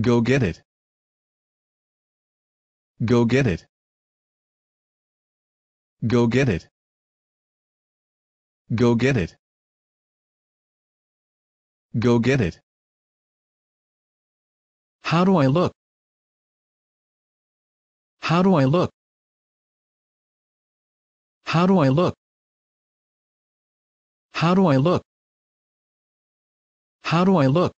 Go get it. Go get it. Go get it. Go get it. Go get it. How do I look? How do I look? How do I look? How do I look? How do I look?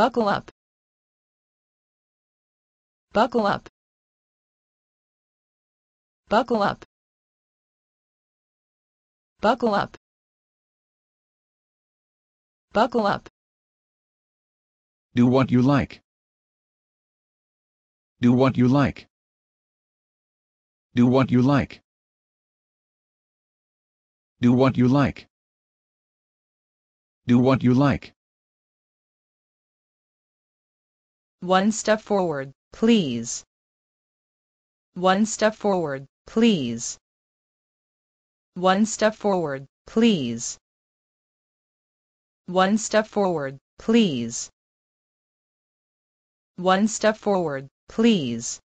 Buckle up. Buckle up. Buckle up. Buckle up. Buckle up. Do what you like. Do what you like. Do what you like. Do what you like. Do what you like. One step forward, please. One step forward, please. One step forward, please. One step forward, please. One step forward, please.